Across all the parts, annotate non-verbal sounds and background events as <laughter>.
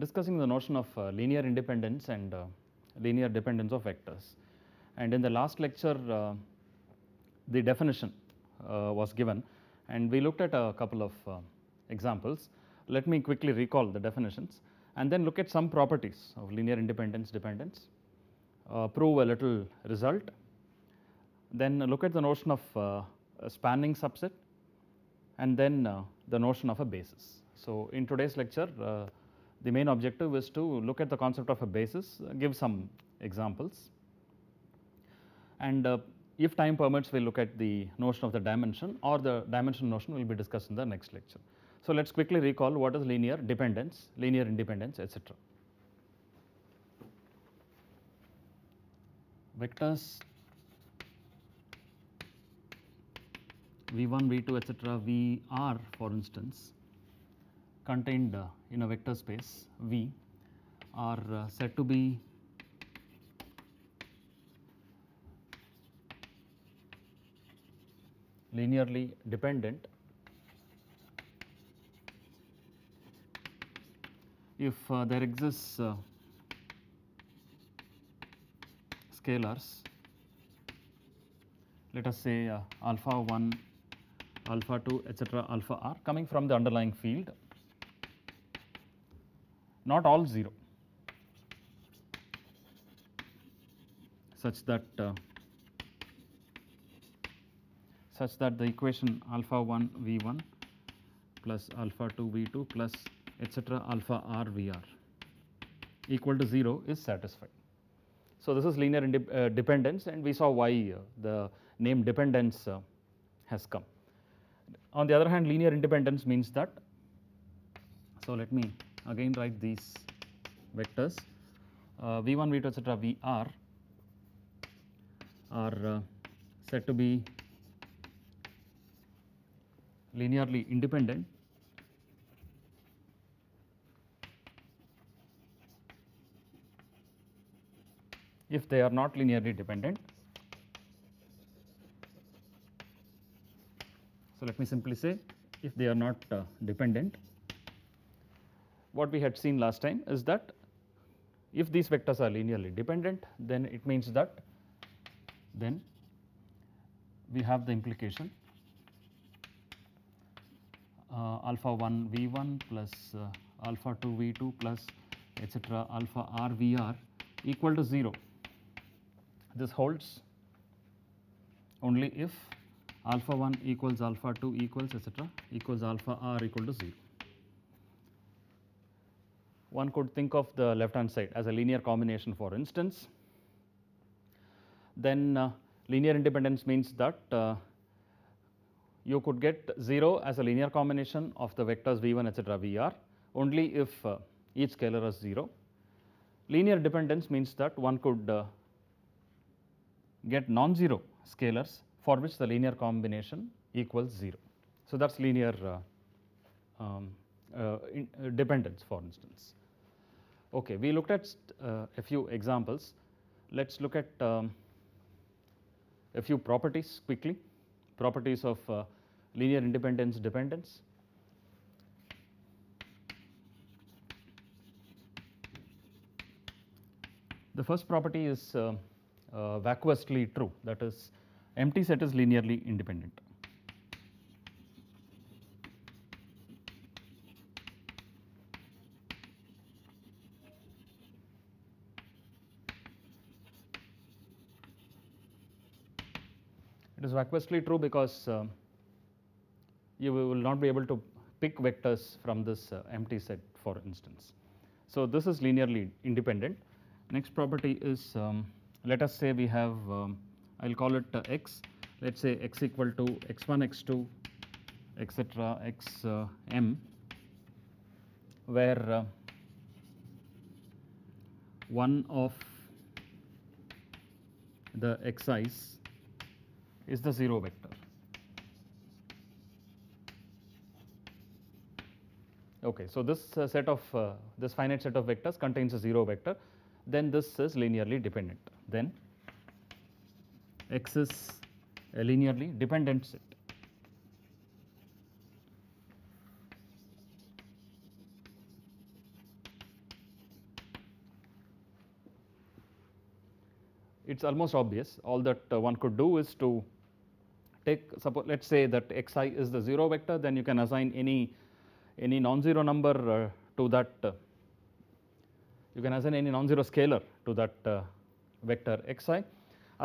discussing the notion of uh, linear independence and uh, linear dependence of vectors. And in the last lecture, uh, the definition uh, was given and we looked at a couple of uh, examples. Let me quickly recall the definitions and then look at some properties of linear independence dependence, uh, prove a little result, then look at the notion of spanning subset and then the notion of a basis. So, in today's lecture, the main objective is to look at the concept of a basis, uh, give some examples. And uh, if time permits, we will look at the notion of the dimension or the dimension notion will be discussed in the next lecture. So, let us quickly recall what is linear dependence, linear independence, etc. Vectors v1, v2, etc., v r for instance contained uh, in a vector space V are uh, said to be linearly dependent if uh, there exists uh, scalars let us say uh, alpha 1 alpha 2 etc alpha r coming from the underlying field not all 0 such that uh, such that the equation alpha 1 v1 plus alpha 2 v2 plus etc alpha r v r equal to 0 is satisfied. So, this is linear uh, dependence and we saw why uh, the name dependence uh, has come. On the other hand linear independence means that, so let me again write these vectors uh, v1, v2 etc. vr are uh, said to be linearly independent if they are not linearly dependent. So, let me simply say if they are not uh, dependent what we had seen last time is that if these vectors are linearly dependent then it means that then we have the implication uh, alpha 1 v1 plus uh, alpha 2 v2 plus etc alpha r v r equal to 0. This holds only if alpha 1 equals alpha 2 equals etc equals alpha r equal to 0 one could think of the left hand side as a linear combination for instance. Then uh, linear independence means that uh, you could get 0 as a linear combination of the vectors v1 etc vr only if uh, each scalar is 0. Linear dependence means that one could uh, get non-zero scalars for which the linear combination equals 0. So, that is linear uh, um, uh, in, uh, dependence for instance. Okay, we looked at uh, a few examples. Let us look at um, a few properties quickly, properties of uh, linear independence dependence. The first property is uh, uh vacuously true that is empty set is linearly independent. It is vacuously true because uh, you will not be able to pick vectors from this uh, empty set for instance. So, this is linearly independent. Next property is um, let us say we have um, I will call it uh, x let us say x equal to x1 x2 etc x uh, m where uh, one of the xi's is the 0 vector. Okay, so this uh, set of uh, this finite set of vectors contains a 0 vector then this is linearly dependent then x is a linearly dependent set. It is almost obvious all that uh, one could do is to take suppose let us say that xi is the 0 vector then you can assign any any non-zero number uh, to that uh, you can assign any non-zero scalar to that uh, vector xi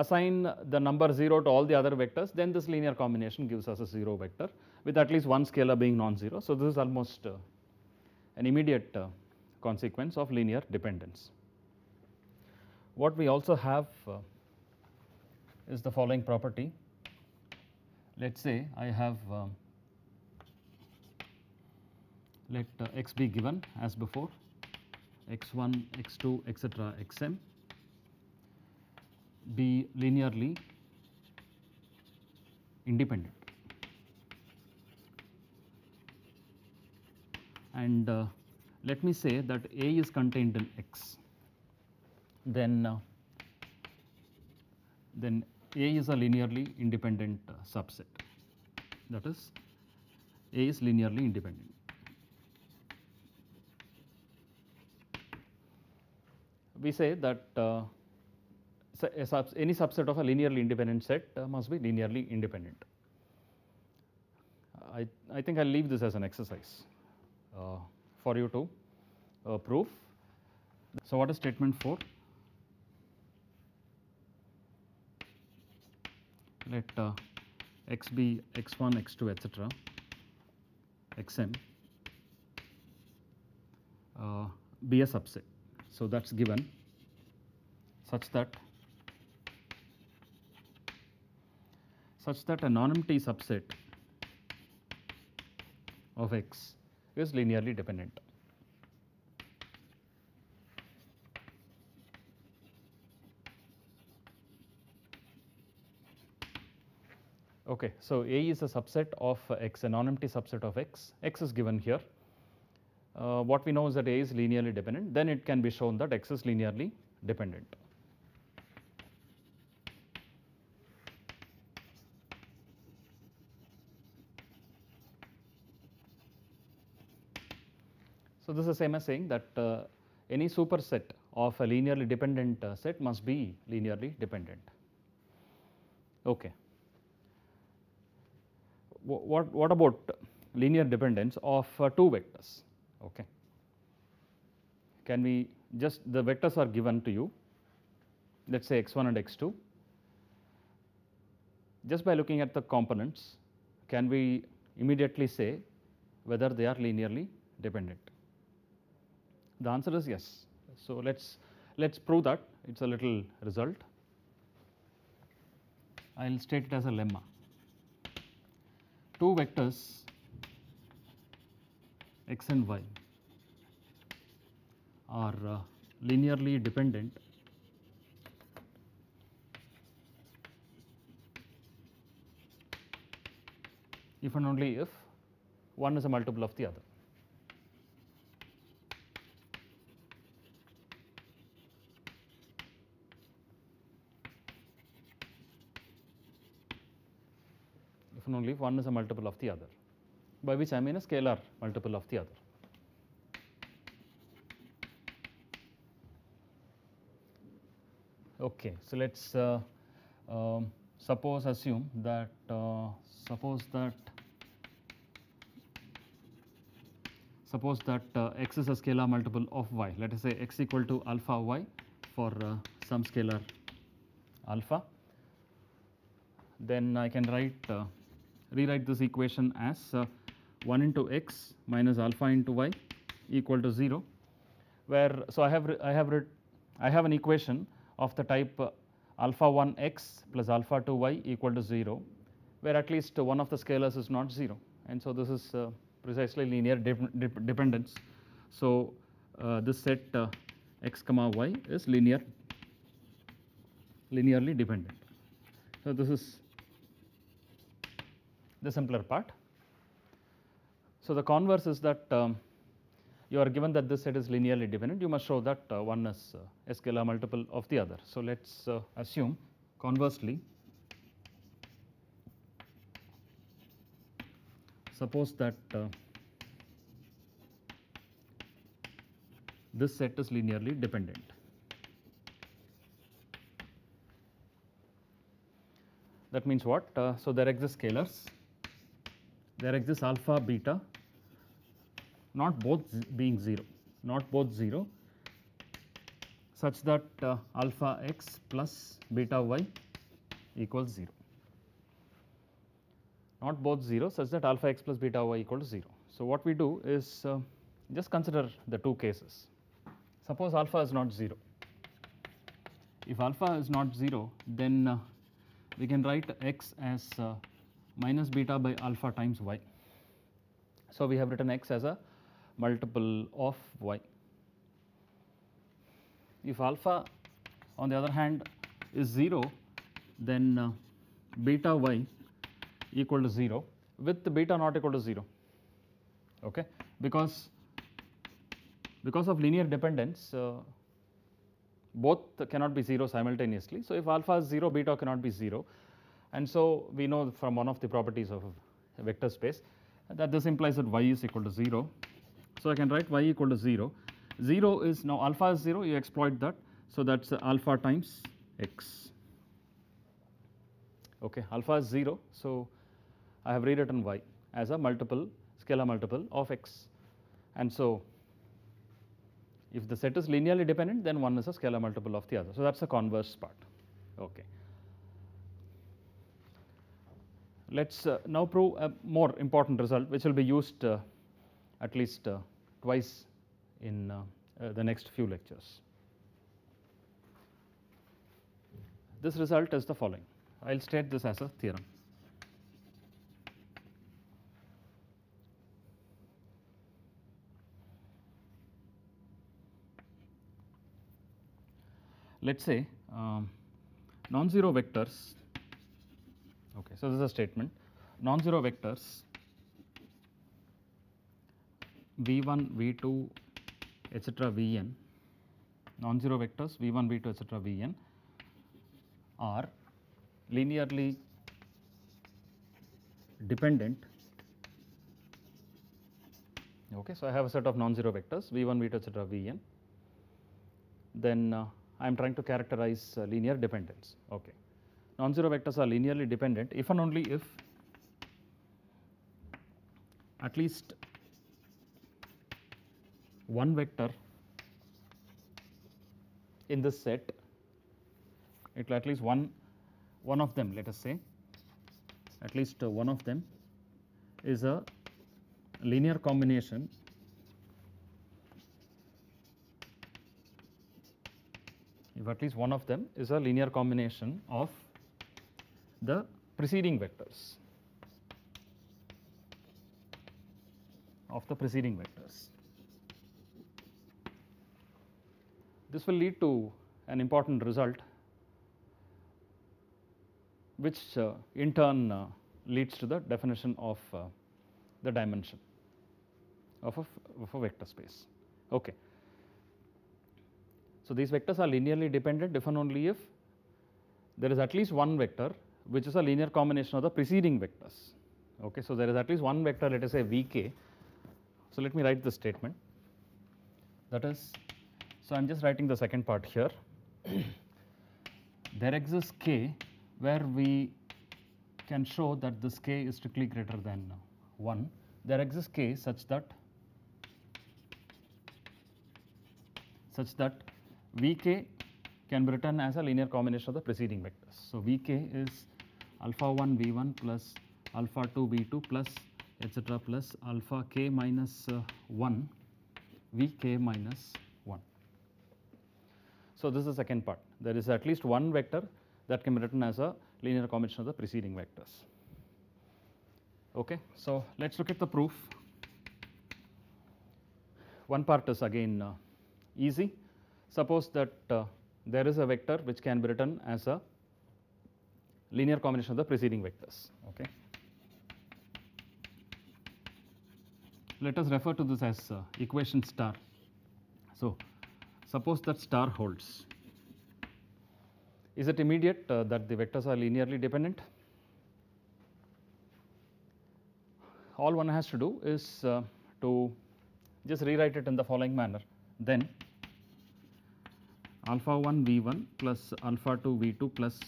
assign the number 0 to all the other vectors then this linear combination gives us a 0 vector with at least one scalar being non-zero. So, this is almost uh, an immediate uh, consequence of linear dependence. What we also have uh, is the following property let us say I have um, let uh, x be given as before x1, x2, etc., xm be linearly independent. And uh, let me say that A is contained in X, then, uh, then a is a linearly independent uh, subset. That is, A is linearly independent. We say that uh, sub any subset of a linearly independent set uh, must be linearly independent. I, I think I will leave this as an exercise uh, for you to uh, prove. So, what is statement 4? let uh, x be x1, x2, etc., xm uh, be a subset. So that's given such that such that a non-empty subset of x is linearly dependent. Okay, so A is a subset of uh, X, a non-empty subset of X. X is given here. Uh, what we know is that A is linearly dependent, then it can be shown that X is linearly dependent. So, this is the same as saying that uh, any superset of a linearly dependent uh, set must be linearly dependent. Okay what, what about linear dependence of uh, two vectors? Okay. Can we just the vectors are given to you let us say x1 and x2. Just by looking at the components can we immediately say whether they are linearly dependent? The answer is yes. So, let us let us prove that it is a little result. I will state it as a lemma two vectors x and y are uh, linearly dependent if and only if one is a multiple of the other. Only if one is a multiple of the other, by which I mean a scalar multiple of the other. Okay, so let us uh, um, suppose assume that uh, suppose that suppose that uh, x is a scalar multiple of y let us say x equal to alpha y for uh, some scalar alpha then I can write uh, rewrite this equation as uh, 1 into x minus alpha into y equal to 0 where so I have I have I have an equation of the type uh, alpha 1 x plus alpha 2 y equal to 0 where at least one of the scalars is not 0 and so this is uh, precisely linear dep dep dependence. So uh, this set uh, x comma y is linear linearly dependent. So this is the simpler part. So, the converse is that um, you are given that this set is linearly dependent you must show that uh, one is a uh, scalar multiple of the other. So, let us uh, assume conversely suppose that uh, this set is linearly dependent. That means what? Uh, so, there exist scalars there exists alpha beta not both being 0 not both 0 such that uh, alpha x plus beta y equals 0 not both 0 such that alpha x plus beta y equal to 0. So, what we do is uh, just consider the two cases suppose alpha is not 0 if alpha is not 0 then uh, we can write x as uh, minus beta by alpha times y. So, we have written x as a multiple of y. If alpha on the other hand is 0 then uh, beta y equal to 0 with beta not equal to 0 okay because because of linear dependence uh, both cannot be 0 simultaneously. So, if alpha is 0 beta cannot be 0 and so, we know from one of the properties of vector space that this implies that y is equal to 0. So, I can write y equal to 0. 0 is now alpha is 0, you exploit that. So, that is alpha times x. Okay, alpha is 0. So, I have rewritten y as a multiple scalar multiple of x. And so, if the set is linearly dependent then one is a scalar multiple of the other. So, that is the converse part. Okay. Let us uh, now prove a more important result which will be used uh, at least uh, twice in uh, uh, the next few lectures. This result is the following. I will state this as a theorem. Let us say um, non-zero vectors so, this is a statement non-zero vectors v1, v2 etc. vn non-zero vectors v1, v2 etc. vn are linearly dependent okay. So, I have a set of non-zero vectors v1, v2 etc. vn then uh, I am trying to characterize uh, linear dependence okay non-zero vectors are linearly dependent if and only if at least one vector in this set it at least one one of them let us say at least uh, one of them is a linear combination if at least one of them is a linear combination of the preceding vectors of the preceding vectors. This will lead to an important result which uh, in turn uh, leads to the definition of uh, the dimension of a, of a vector space. Okay. So, these vectors are linearly dependent if and only if there is at least one vector which is a linear combination of the preceding vectors. Okay. So, there is at least one vector let us say vk. So, let me write the statement that is so I am just writing the second part here. <coughs> there exists k where we can show that this k is strictly greater than 1. There exists k such that such that vk can be written as a linear combination of the preceding vectors. So, vk is alpha 1 v1 plus alpha 2 v2 plus etc plus alpha k minus, uh, 1 vk minus 1. So, this is the second part there is at least one vector that can be written as a linear combination of the preceding vectors. Okay. So, let us look at the proof one part is again uh, easy suppose that uh, there is a vector which can be written as a linear combination of the preceding vectors. Okay. Let us refer to this as uh, equation star. So, suppose that star holds. Is it immediate uh, that the vectors are linearly dependent? All one has to do is uh, to just rewrite it in the following manner. Then alpha 1 v1 plus alpha 2 v2 plus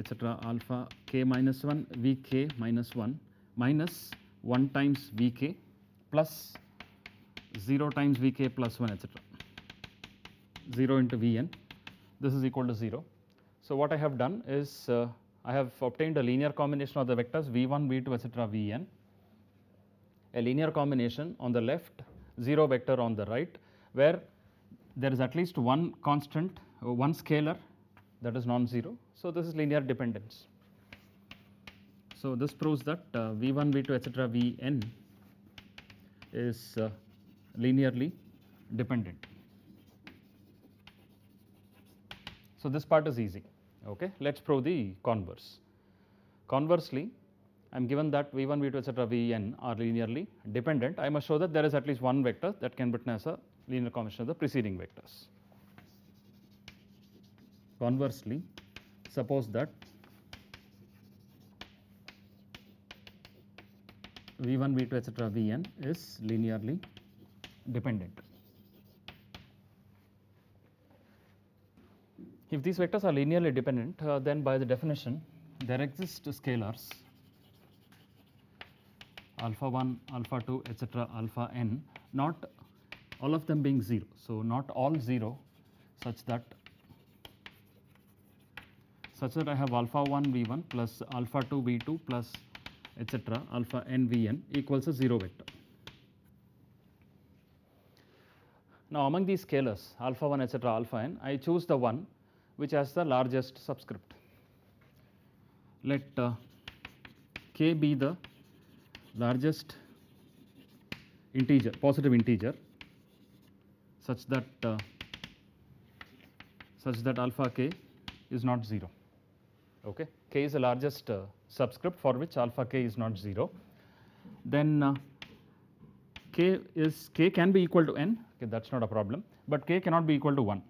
etc alpha k minus 1 vk minus 1 minus 1 times vk plus 0 times vk plus 1 etc 0 into vn this is equal to 0. So, what I have done is uh, I have obtained a linear combination of the vectors v1 v2 etc V n. A linear combination on the left 0 vector on the right where there is at least one constant uh, one scalar that is non-zero so, this is linear dependence. So, this proves that uh, V1, V2 etc., Vn is uh, linearly dependent. So, this part is easy. Okay. Let us prove the converse. Conversely, I am given that V1, V2 etc., Vn are linearly dependent. I must show that there is at least one vector that can be written as a linear combination of the preceding vectors. Conversely, suppose that V1, V2 etc. Vn is linearly dependent. If these vectors are linearly dependent uh, then by the definition there exist scalars alpha 1, alpha 2 etc. alpha n not all of them being 0. So, not all 0 such that such that I have alpha 1 v1 plus alpha 2 v2 plus etc. alpha n vn equals a 0 vector. Now, among these scalars alpha 1 etc. alpha n, I choose the one which has the largest subscript. Let uh, k be the largest integer, positive integer such that uh, such that alpha k is not 0 okay k is the largest uh, subscript for which alpha k is not 0 then uh, k is k can be equal to n okay, that is not a problem but k cannot be equal to 1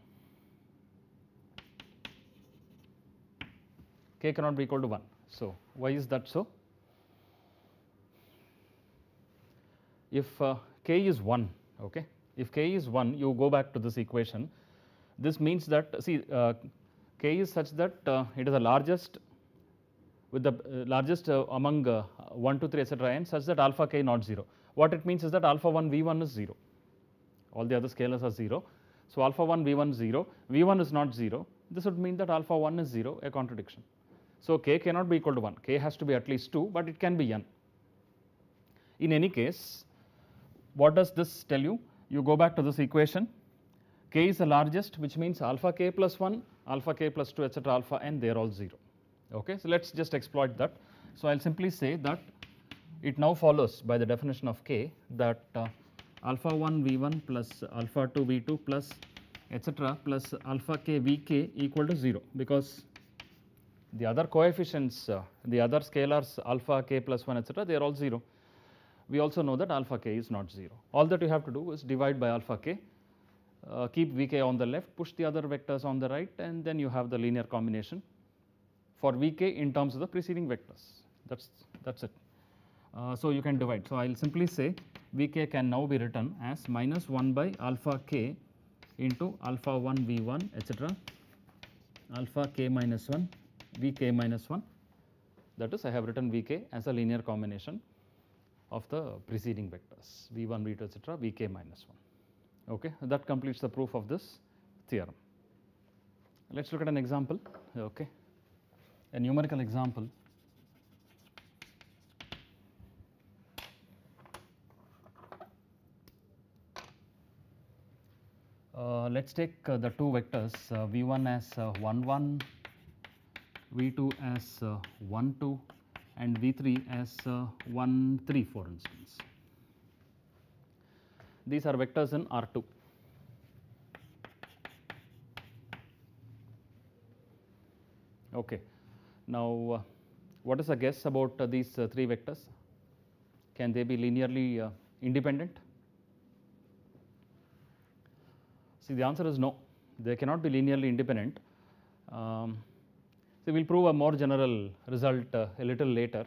k cannot be equal to 1 so why is that so if uh, k is 1 okay if k is 1 you go back to this equation this means that see uh, k is such that uh, it is the largest with the uh, largest uh, among 1 to 3 etc n such that alpha k not 0. What it means is that alpha 1 v 1 is 0, all the other scalars are 0. So, alpha 1 v 1 0, v 1 is not 0, this would mean that alpha 1 is 0 a contradiction. So, k cannot be equal to 1, k has to be at least 2, but it can be n. In any case, what does this tell you? You go back to this equation k is the largest which means alpha k plus 1, alpha k plus 2 etc alpha n they are all 0. Okay. So, let us just exploit that. So, I will simply say that it now follows by the definition of k that uh, alpha 1 v1 plus alpha 2 v2 plus etc plus alpha k v k equal to 0 because the other coefficients uh, the other scalars alpha k plus 1 etc they are all 0. We also know that alpha k is not 0 all that you have to do is divide by alpha k uh, keep Vk on the left, push the other vectors on the right and then you have the linear combination for Vk in terms of the preceding vectors. That is that's it. Uh, so, you can divide. So, I will simply say Vk can now be written as minus 1 by alpha k into alpha 1 V1 etc. alpha k minus 1 Vk minus 1 that is I have written Vk as a linear combination of the preceding vectors V1, V2 etc. Vk minus 1. Okay, that completes the proof of this theorem. Let us look at an example, okay, a numerical example. Uh, let us take uh, the two vectors uh, v1 as uh, 1 1, v2 as uh, 1 2 and v3 as uh, 1 3 for instance. These are vectors in R2. Okay. Now, uh, what is the guess about uh, these uh, three vectors? Can they be linearly uh, independent? See, the answer is no. They cannot be linearly independent. Um, so, we will prove a more general result uh, a little later.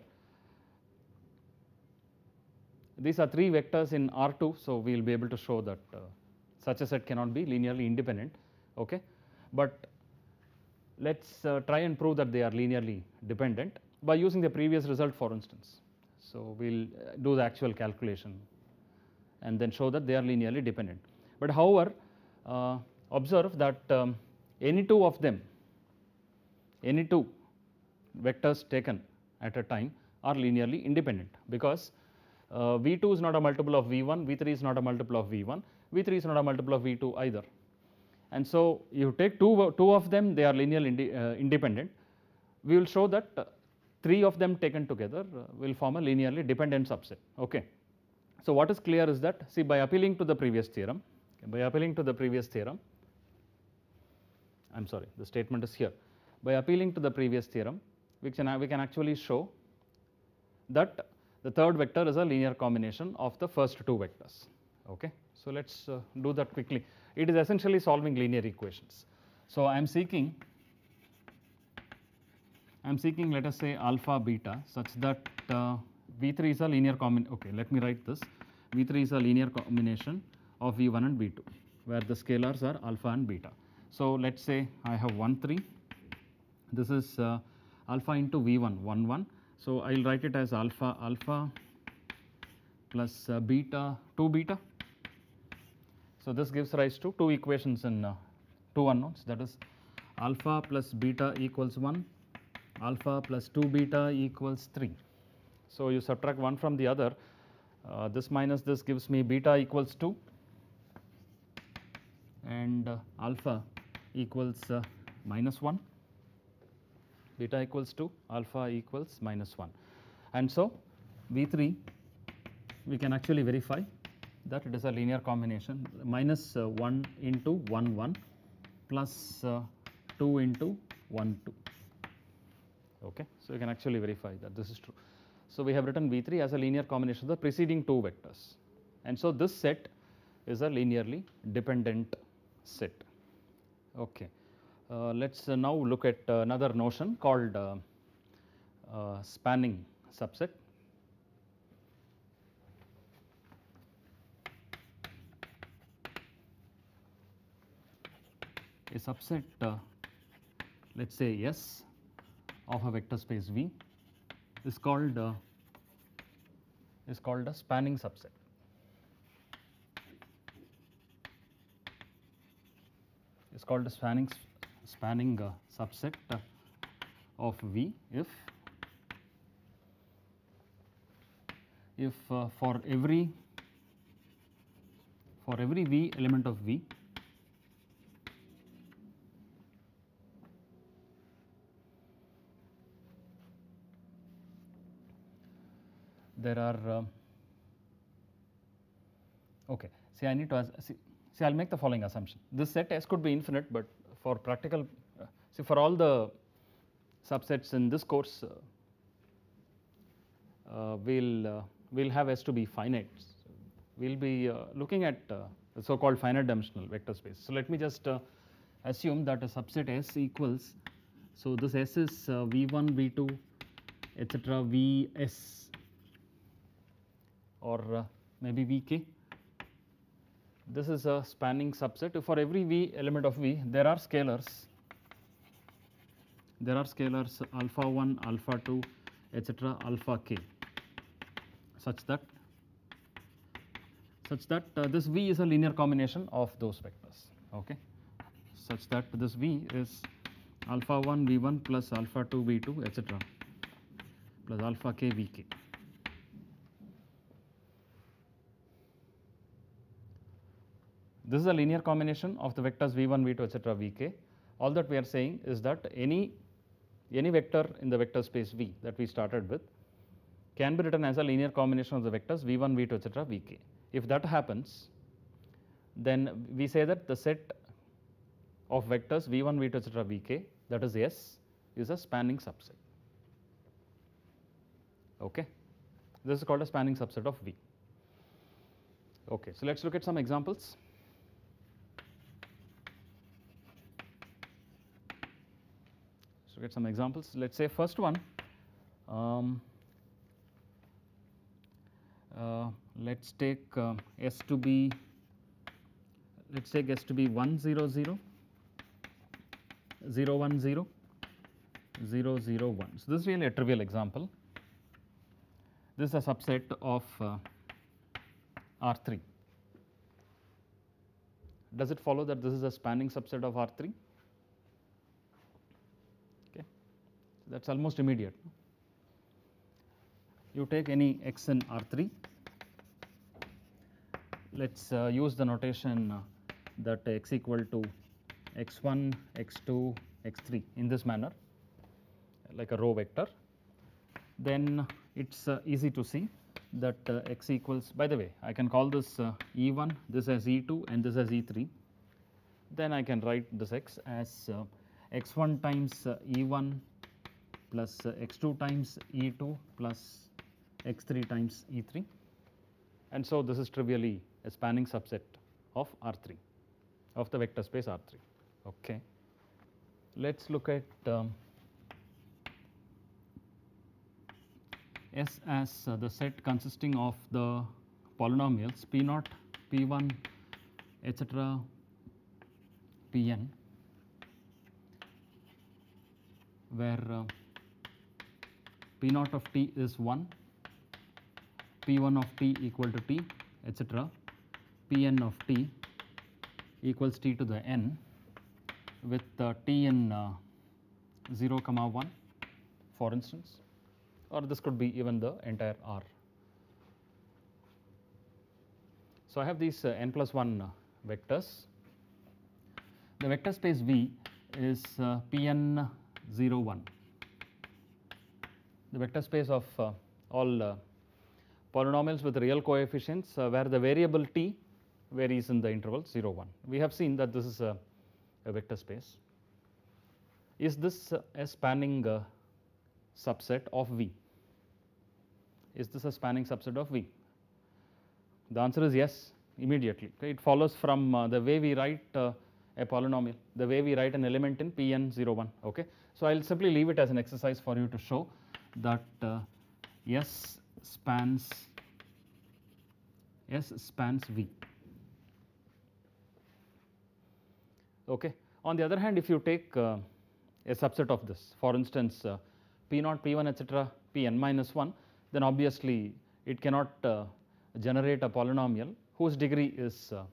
These are three vectors in R2, so we will be able to show that uh, such a set cannot be linearly independent. Okay. But let us uh, try and prove that they are linearly dependent by using the previous result for instance. So, we will uh, do the actual calculation and then show that they are linearly dependent. But however, uh, observe that um, any two of them, any two vectors taken at a time are linearly independent because uh, V2 is not a multiple of V1, V3 is not a multiple of V1, V3 is not a multiple of V2 either. And so, you take two, two of them they are linearly indi uh, independent. We will show that uh, three of them taken together uh, will form a linearly dependent subset. Okay. So, what is clear is that see by appealing to the previous theorem, by appealing to the previous theorem, I am sorry the statement is here. By appealing to the previous theorem, we can, we can actually show that the third vector is a linear combination of the first two vectors. Okay. So, let us uh, do that quickly. It is essentially solving linear equations. So, I am seeking I am seeking let us say alpha beta such that uh, V3 is a linear combination. Okay, let me write this. V3 is a linear combination of V1 and V2 where the scalars are alpha and beta. So, let us say I have 1 3 this is uh, alpha into V1 1 1 so, I will write it as alpha alpha plus uh, beta 2 beta. So, this gives rise to two equations in uh, two unknowns that is alpha plus beta equals 1 alpha plus 2 beta equals 3. So, you subtract one from the other uh, this minus this gives me beta equals 2 and uh, alpha equals uh, minus 1 beta equals to alpha equals minus 1. And so V3 we can actually verify that it is a linear combination minus, uh, 1 into 1 1 plus, uh, 2 into 1 2 okay. So you can actually verify that this is true. So we have written V3 as a linear combination of the preceding two vectors and so this set is a linearly dependent set okay. Uh, let us uh, now look at another notion called uh, spanning subset. a subset uh, let us say S of a vector space V is called uh, is called a spanning subset. It's called a spanning spanning a subset of V if if uh, for every for every V element of V there are uh, okay see I need to ask, see, see I will make the following assumption this set S could be infinite but for practical, uh, see for all the subsets in this course, uh, uh, we'll we'll have S to be finite. So we'll be looking at the so-called finite dimensional vector space. So let me just assume that a subset S equals. So this S is V1, V2, etc. Vs or maybe Vk this is a spanning subset for every v element of v there are scalars there are scalars alpha 1 alpha 2 etc alpha k such that such that uh, this v is a linear combination of those vectors okay such that this v is alpha 1 v1 plus alpha 2 v2 etc plus alpha k v k. vk This is a linear combination of the vectors v1, v2, etc., vk. All that we are saying is that any, any vector in the vector space v that we started with can be written as a linear combination of the vectors v1, v2, etc., vk. If that happens, then we say that the set of vectors v1, v2, etc., vk that is S is a spanning subset. Okay. This is called a spanning subset of V. Okay, so let us look at some examples. get some examples. Let us say first one, um, uh, let us take uh, S to be, let us take S to be 0 0 001. So, this is really a trivial example. This is a subset of uh, R3. Does it follow that this is a spanning subset of R3? that is almost immediate. You take any x in R3, let us uh, use the notation uh, that x equal to x1, x2, x3 in this manner like a row vector. Then it is uh, easy to see that uh, x equals by the way I can call this uh, e1, this as e2 and this as e3. Then I can write this x as uh, x1 times e1 plus uh, x2 times e2 plus x3 times e3 and so this is trivially a spanning subset of R3 of the vector space R3 okay. Let us look at um, S as uh, the set consisting of the polynomials P0, P1 etc. Pn where uh, P naught of t is 1, P1 of t equal to t etc. Pn of t equals t to the n with uh, t in uh, 0 comma 1 for instance or this could be even the entire R. So, I have these uh, n plus 1 uh, vectors. The vector space V is uh, Pn 0 1 the vector space of uh, all uh, polynomials with real coefficients uh, where the variable t varies in the interval 0 1. We have seen that this is a, a vector space. Is this a spanning subset of V? Is this a spanning subset of V? The answer is yes immediately. Okay. It follows from uh, the way we write uh, a polynomial, the way we write an element in Pn01. Okay. So, I will simply leave it as an exercise for you to show that uh, S spans S spans V. Okay. On the other hand, if you take uh, a subset of this, for instance, uh, P0, P1, etc., Pn minus 1, then obviously it cannot uh, generate a polynomial whose degree is uh,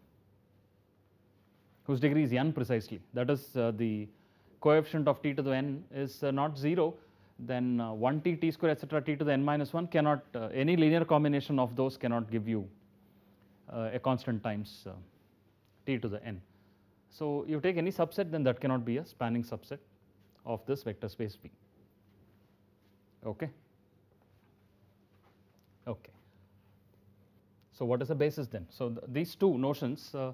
whose degree is n precisely. That is, uh, the coefficient of t to the n is not 0, then 1t, uh, t square etc., t to the n minus 1 cannot uh, any linear combination of those cannot give you uh, a constant times t to the n. So, you take any subset then that cannot be a spanning subset of this vector space V. Okay. Okay. So, what is a basis then? So, th these two notions uh,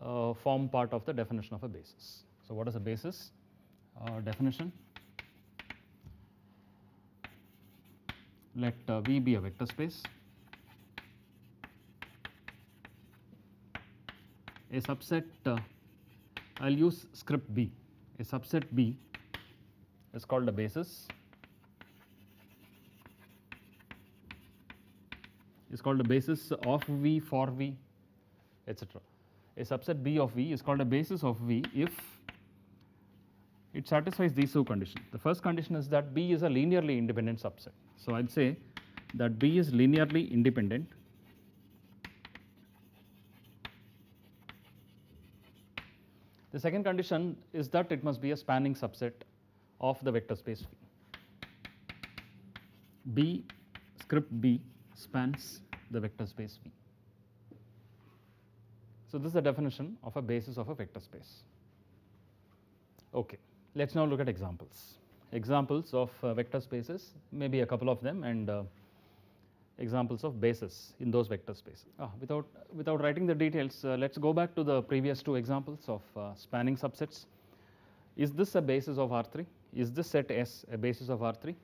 uh, form part of the definition of a basis. So, what is a basis uh, definition? let uh, V be a vector space. A subset, uh, I will use script B, a subset B is called a basis, is called a basis of V for V etc. A subset B of V is called a basis of V if it satisfies these two conditions. The first condition is that B is a linearly independent subset. So, I will say that B is linearly independent The second condition is that it must be a spanning subset of the vector space V. B script B spans the vector space V. So, this is the definition of a basis of a vector space. Okay, let us now look at examples examples of uh, vector spaces maybe a couple of them and uh, examples of bases in those vector spaces. Ah, without, without writing the details, uh, let us go back to the previous two examples of uh, spanning subsets. Is this a basis of R3? Is this set S a basis of R3?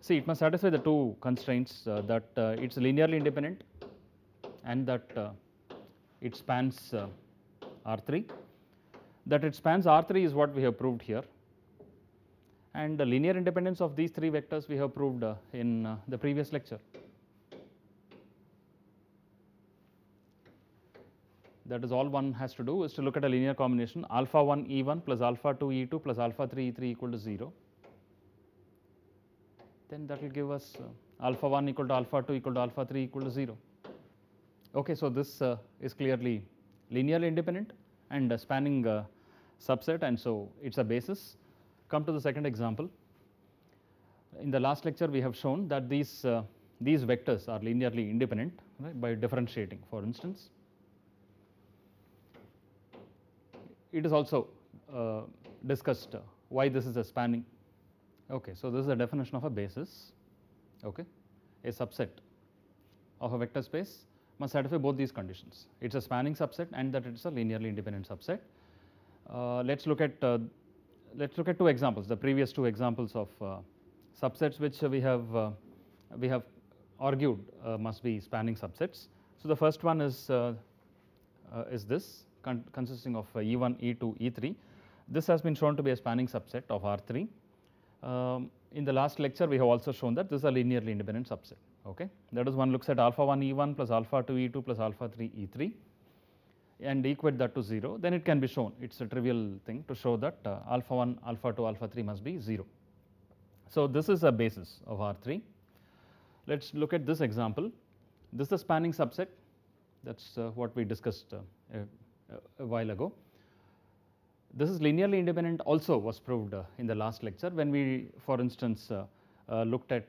See, it must satisfy the two constraints uh, that uh, it is linearly independent and that it spans R3 that it spans R3 is what we have proved here and the linear independence of these three vectors we have proved uh, in uh, the previous lecture. That is all one has to do is to look at a linear combination alpha 1 E1 plus alpha 2 E2 plus alpha 3 E3 equal to 0. Then that will give us uh, alpha 1 equal to alpha 2 equal to alpha 3 equal to 0. Okay, so this uh, is clearly linearly independent and uh, spanning uh, subset and so it is a basis. Come to the second example. In the last lecture we have shown that these, uh, these vectors are linearly independent right, by differentiating for instance. It is also uh, discussed uh, why this is a spanning. Okay, so this is the definition of a basis, okay. a subset of a vector space must satisfy both these conditions. It is a spanning subset and that it is a linearly independent subset uh, let us look at uh, let us look at two examples the previous two examples of uh, subsets which we have we have argued must be spanning subsets. So, the first one is is this con consisting of E1, E2, E3 this has been shown to be a spanning subset of R3. Um, in the last lecture we have also shown that this is a linearly independent subset. Okay. That is one looks at alpha 1 E1 plus alpha 2 E2 plus alpha 3 E3 and equate that to 0 then it can be shown it is a trivial thing to show that uh, alpha 1, alpha 2, alpha 3 must be 0. So, this is a basis of R3. Let us look at this example. This is the spanning subset that is uh, what we discussed uh, a, a, while ago. This is linearly independent also was proved uh, in the last lecture when we for instance uh, uh, looked at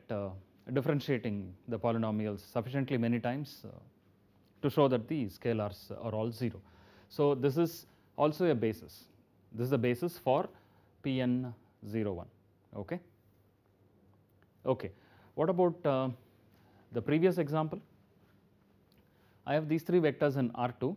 differentiating the polynomials sufficiently many times to show that the scalars are all 0. So, this is also a basis. This is the basis for Pn01. Okay. Okay. What about uh, the previous example? I have these three vectors in R2.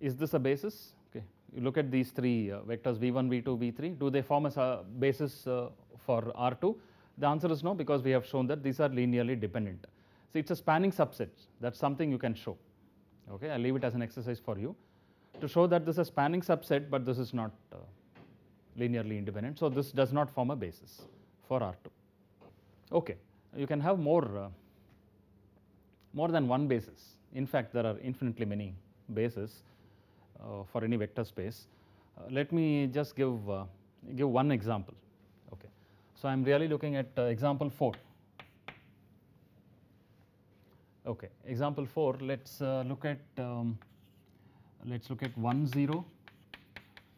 Is this a basis? Okay. You look at these three uh, vectors v1, v2, v3. Do they form a uh, basis for R2? The answer is no because we have shown that these are linearly dependent. So, it is a spanning subset that is something you can show. Okay, I leave it as an exercise for you to show that this is a spanning subset, but this is not uh, linearly independent. So, this does not form a basis for R2. Okay. You can have more, uh, more than one basis. In fact, there are infinitely many bases uh, for any vector space. Uh, let me just give, uh, give one example. Okay. So, I am really looking at uh, example 4. Okay, example 4, let's uh, look at um, let's look at 1 0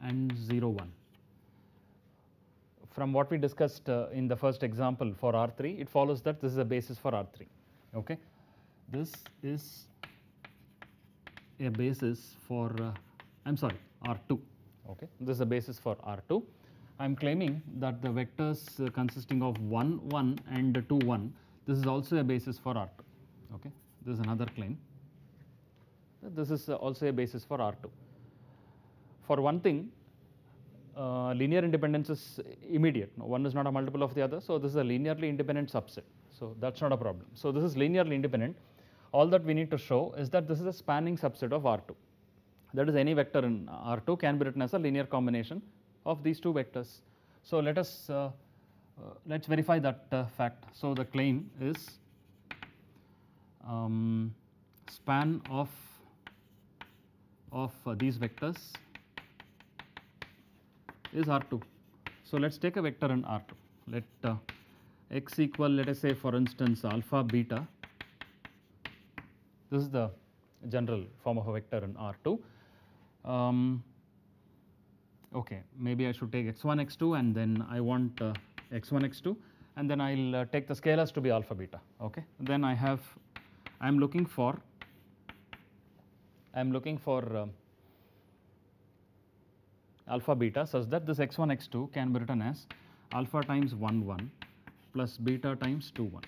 and 0 1. From what we discussed uh, in the first example for R3, it follows that this is a basis for R3. Okay, this is a basis for uh, I'm sorry R2. Okay, this is a basis for R2. I'm claiming that the vectors uh, consisting of 1 1 and 2 1. This is also a basis for R2 okay. This is another claim. This is also a basis for R2. For one thing, uh, linear independence is immediate. No, one is not a multiple of the other. So, this is a linearly independent subset. So, that is not a problem. So, this is linearly independent. All that we need to show is that this is a spanning subset of R2. That is any vector in R2 can be written as a linear combination of these two vectors. So, let us uh, uh, let us verify that uh, fact. So, the claim is um, span of of uh, these vectors is R2. So, let us take a vector in R2. Let uh, x equal let us say for instance alpha beta. This is the general form of a vector in R2. Um, okay, maybe I should take x1, x2 and then I want uh, x1, x2 and then I will uh, take the scalars to be alpha beta. Okay. Then I have I am looking for I am looking for uh, alpha beta such that this x1 x2 can be written as alpha times 1 1 plus beta times 2 1.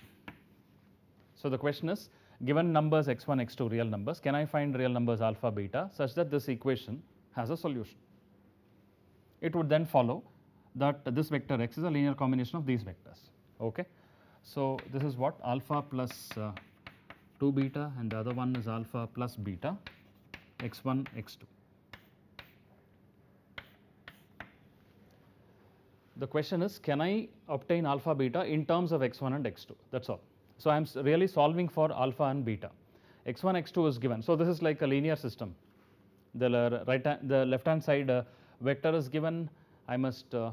So, the question is given numbers x1 x2 real numbers can I find real numbers alpha beta such that this equation has a solution. It would then follow that this vector x is a linear combination of these vectors. Okay. So, this is what alpha plus uh, 2 beta and the other one is alpha plus beta x1 x2. The question is can I obtain alpha beta in terms of x1 and x2 that is all. So, I am really solving for alpha and beta x1 x2 is given. So, this is like a linear system the right hand, the left hand side uh, vector is given I must uh,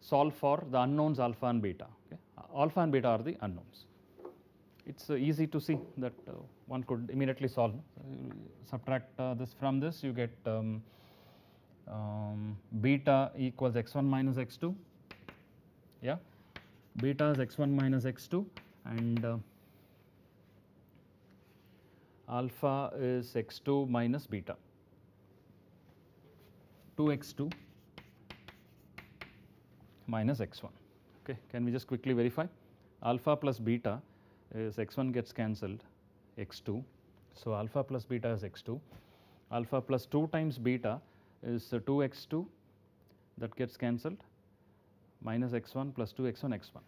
solve for the unknowns alpha and beta okay. alpha and beta are the unknowns it is uh, easy to see that uh, one could immediately solve. Uh, subtract this from this you get um, um, beta equals x1 minus x2 yeah beta is x1 minus x2 and uh, alpha is x2 minus beta 2x2 minus x1 okay can we just quickly verify alpha plus beta is x1 gets cancelled x2. So, alpha plus beta is x2, alpha plus 2 times beta is 2x2 that gets cancelled minus x1 plus 2x1 x1.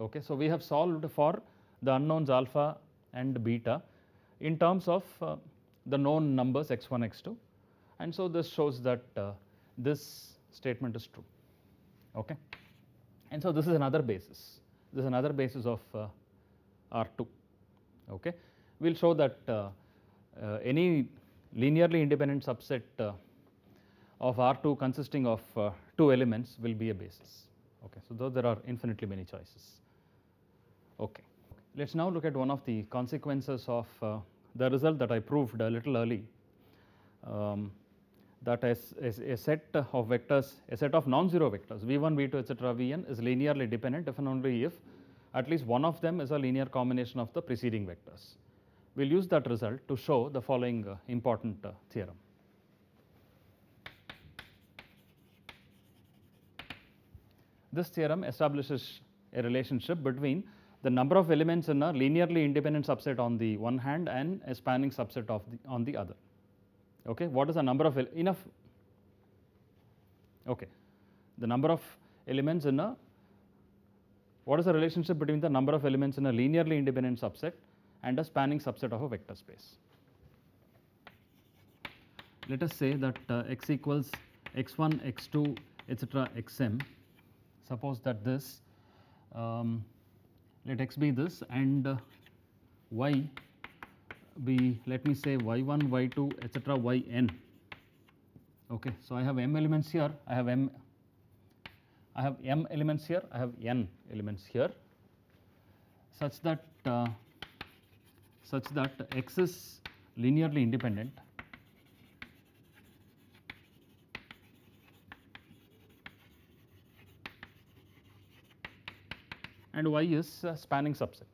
Okay. So, we have solved for the unknowns alpha and beta in terms of uh, the known numbers x1 x2 and so this shows that uh, this statement is true. Okay. And so, this is another basis, this is another basis of uh, R2. Okay. We will show that uh, uh, any linearly independent subset uh, of R2 consisting of uh, two elements will be a basis. Okay. So, though there are infinitely many choices. Okay. Let us now look at one of the consequences of uh, the result that I proved a little early um, that is, is a set of vectors, a set of non-zero vectors v1, v2, etc., vn is linearly dependent if and only if at least one of them is a linear combination of the preceding vectors. We will use that result to show the following uh, important uh, theorem. This theorem establishes a relationship between the number of elements in a linearly independent subset on the one hand and a spanning subset of the, on the other. Okay, what is the number of enough? Okay, the number of elements in a what is the relationship between the number of elements in a linearly independent subset and a spanning subset of a vector space? Let us say that uh, x equals x1, x2, etc., xm. Suppose that this, um, let x be this and uh, y be, let me say y1, y2, etc., yn. Okay, so I have m elements here, I have m I have m elements here, I have n elements here such that uh, such that x is linearly independent and y is a spanning subset.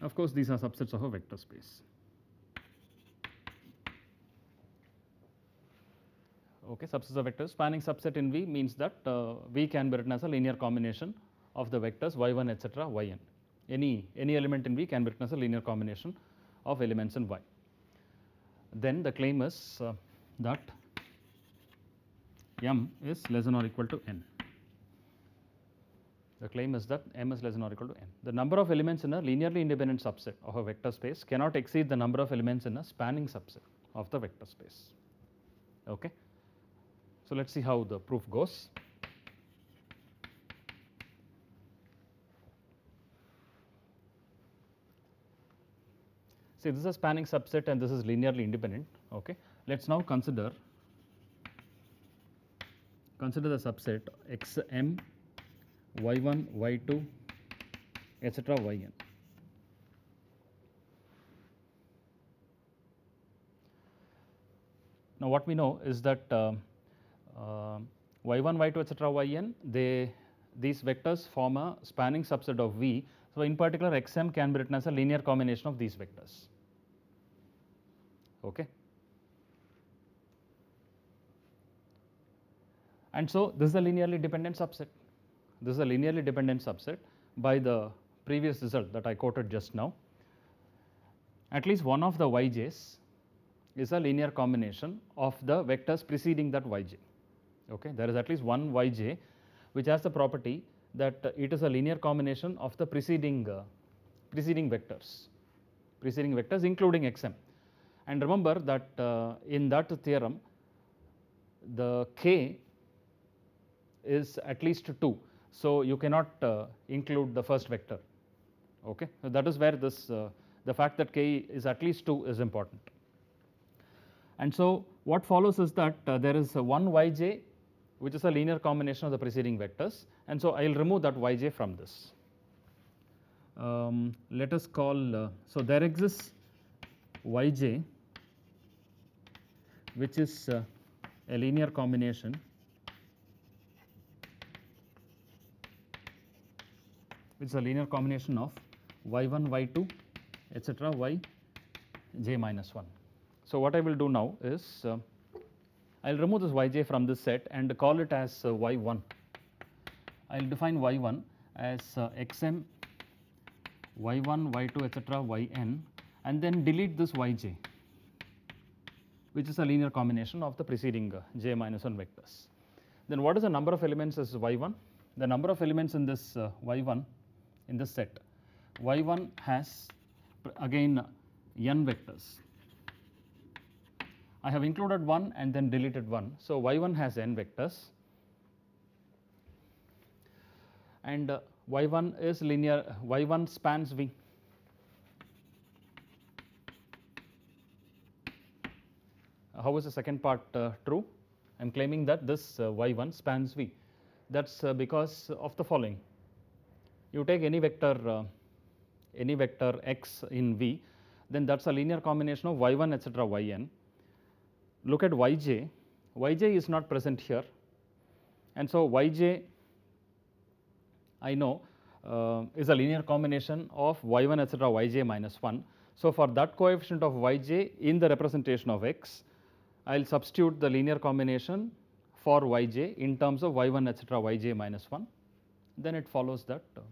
Of course, these are subsets of a vector space. Okay, subsets of vectors spanning subset in V means that uh, V can be written as a linear combination of the vectors y1 etc yn. Any, any element in V can be written as a linear combination of elements in Y. Then the claim is uh, that M is less than or equal to N. The claim is that M is less than or equal to N. The number of elements in a linearly independent subset of a vector space cannot exceed the number of elements in a spanning subset of the vector space. Okay. So, let us see how the proof goes. See this is a spanning subset and this is linearly independent. Okay. Let us now consider consider the subset x m y 1 y 2 etc y n. Now, what we know is that um, y1, y2 etc., yn they these vectors form a spanning subset of V. So, in particular xm can be written as a linear combination of these vectors. Okay. And so, this is a linearly dependent subset. This is a linearly dependent subset by the previous result that I quoted just now. At least one of the yj's is a linear combination of the vectors preceding that yj. Okay? There is at least one yj which has the property that it is a linear combination of the preceding, uh, preceding vectors, preceding vectors including xm. And remember that uh, in that theorem, the k is at least 2. So, you cannot uh, include the first vector. Okay? So, that is where this uh, the fact that k is at least 2 is important. And so, what follows is that uh, there is one yj which is a linear combination of the preceding vectors and so I will remove that yj from this. Um, let us call, uh, so there exists yj which is uh, a linear combination which is a linear combination of y1, y2 etc. y j minus 1. So, what I will do now is uh, I will remove this yj from this set and call it as uh, y1. I will define y1 as uh, xm, y1, y2 etc., yn and then delete this yj which is a linear combination of the preceding uh, j minus 1 vectors. Then what is the number of elements as y1? The number of elements in this y1 in this set y1 has again n vectors I have included one and then deleted one. So, y1 has n vectors and uh, y1 is linear, y1 spans V. How is the second part uh, true? I am claiming that this uh, y1 spans V that is uh, because of the following. You take any vector uh, any vector x in V then that is a linear combination of y1 etc. yn look at yj, yj is not present here and so yj I know uh, is a linear combination of y1 etcetera yj minus 1. So, for that coefficient of yj in the representation of x, I will substitute the linear combination for yj in terms of y1 etcetera yj minus 1. Then it follows that uh,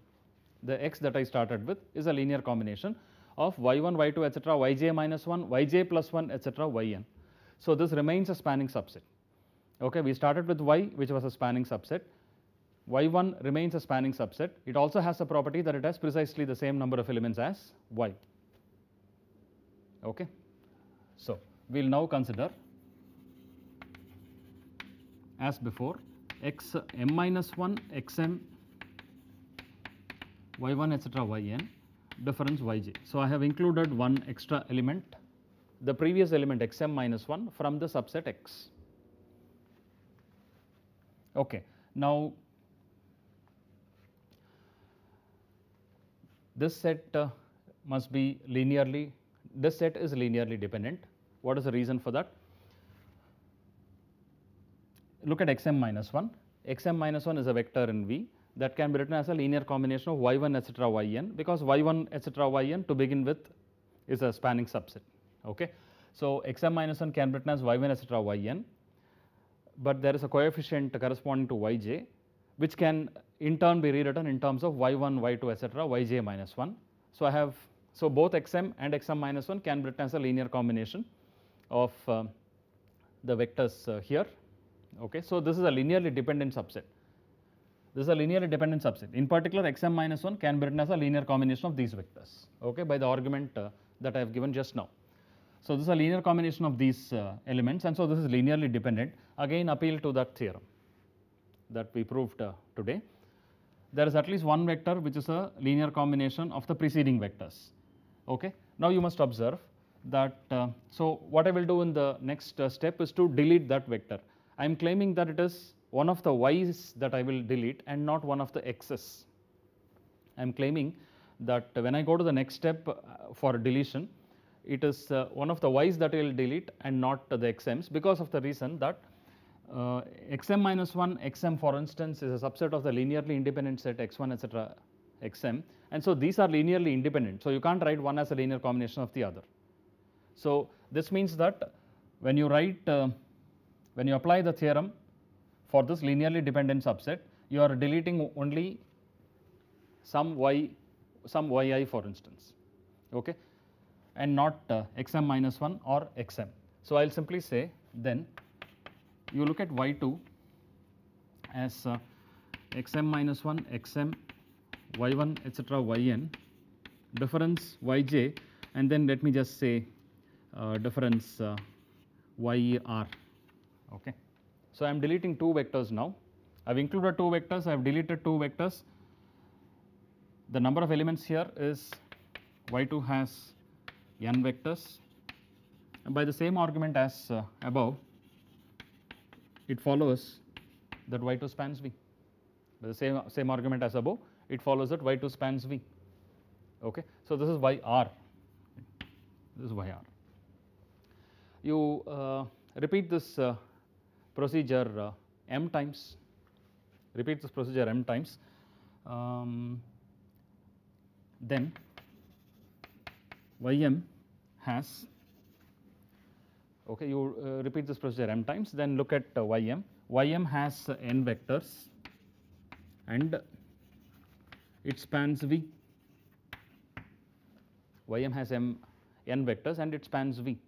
the x that I started with is a linear combination of y1, y2 etcetera yj minus 1, yj plus 1 etcetera yn. So, this remains a spanning subset. Okay, we started with y which was a spanning subset, y1 remains a spanning subset. It also has the property that it has precisely the same number of elements as y. Okay. So, we will now consider as before x m minus 1 x m y1 etc y n difference y j. So, I have included one extra element the previous element xm minus 1 from the subset x. Okay. Now, this set uh, must be linearly, this set is linearly dependent. What is the reason for that? Look at xm minus 1, xm minus 1 is a vector in V that can be written as a linear combination of y1 etc y n because y1 etc y n to begin with is a spanning subset. Okay. So, xm minus 1 can be written as y1 etc. yn, but there is a coefficient corresponding to yj which can in turn be rewritten in terms of y1, y2 etc. yj minus 1. So, I have so both xm and xm minus 1 can be written as a linear combination of uh, the vectors uh, here. Okay. So, this is a linearly dependent subset. This is a linearly dependent subset. In particular, xm minus 1 can be written as a linear combination of these vectors okay, by the argument uh, that I have given just now. So, this is a linear combination of these uh, elements and so this is linearly dependent again appeal to that theorem that we proved uh, today. There is at least one vector which is a linear combination of the preceding vectors. Okay. Now, you must observe that uh, so what I will do in the next uh, step is to delete that vector. I am claiming that it is one of the y's that I will delete and not one of the x's. I am claiming that when I go to the next step uh, for deletion it is uh, one of the y's that will delete and not the xm's because of the reason that uh, xm minus 1 xm for instance is a subset of the linearly independent set x1 etc xm and so these are linearly independent. So, you can't write one as a linear combination of the other. So, this means that when you write uh, when you apply the theorem for this linearly dependent subset you are deleting only some y some yi for instance. Okay and not uh, xm minus 1 or xm. So, I will simply say then you look at y2 as uh, xm minus 1, xm, y1 etc., yn, difference yj and then let me just say uh, difference uh, yr. Okay. So, I am deleting two vectors now. I have included two vectors, I have deleted two vectors. The number of elements here is y2 has n vectors and by the same argument as uh, above it follows that y2 spans V by the same same argument as above it follows that y2 spans V okay so this is yr this is yr you uh, repeat this uh, procedure uh, m times repeat this procedure m times um, then ym has okay you uh, repeat this procedure m times then look at uh, ym ym has uh, n vectors and it spans v ym has m n vectors and it spans v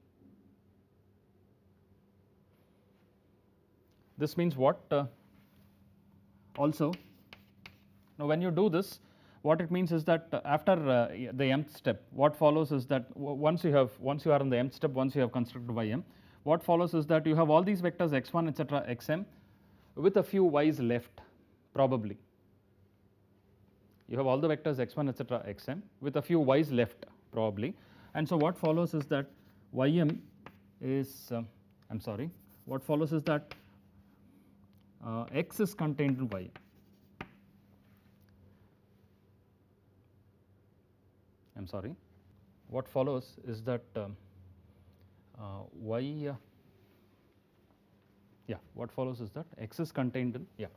this means what uh, also now when you do this what it means is that after uh, the mth step, what follows is that once you have, once you are in the mth step, once you have constructed by m, what follows is that you have all these vectors x1, etc., xm with a few y's left probably. You have all the vectors x1, etc., xm with a few y's left probably. And so what follows is that ym is, uh, um, I am sorry, what follows is that uh, x is contained in ym. I am sorry. What follows is that uh, uh y uh, yeah what follows is that x is contained in yeah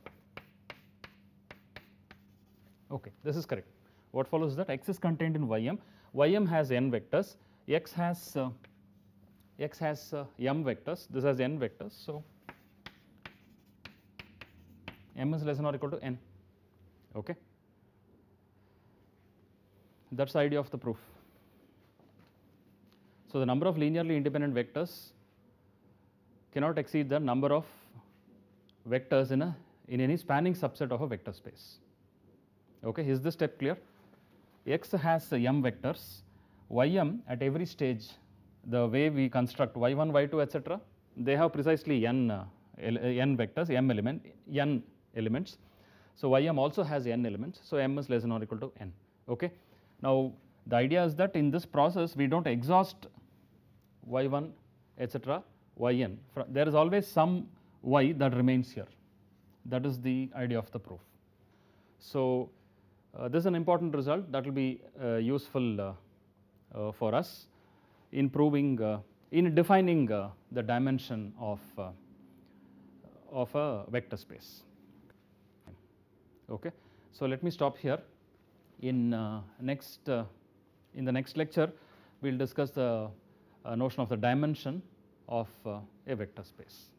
okay this is correct what follows is that x is contained in ym ym has n vectors x has uh, x has uh, m vectors this has n vectors so m is less than or equal to n okay that is the idea of the proof. So, the number of linearly independent vectors cannot exceed the number of vectors in a in any spanning subset of a vector space. Okay, is this step clear? X has m vectors, ym at every stage the way we construct y1, y2 etc. they have precisely n, uh, n vectors, m element, n elements. So, ym also has n elements. So, m is less than or equal to n. Okay. Now, the idea is that in this process we do not exhaust y1 etc yn there is always some y that remains here that is the idea of the proof. So, uh, this is an important result that will be uh, useful uh, uh for us in proving uh, in defining uh, the dimension of of a vector space. Okay. So, let me stop here in uh, next uh, in the next lecture we will discuss the uh, notion of the dimension of a vector space.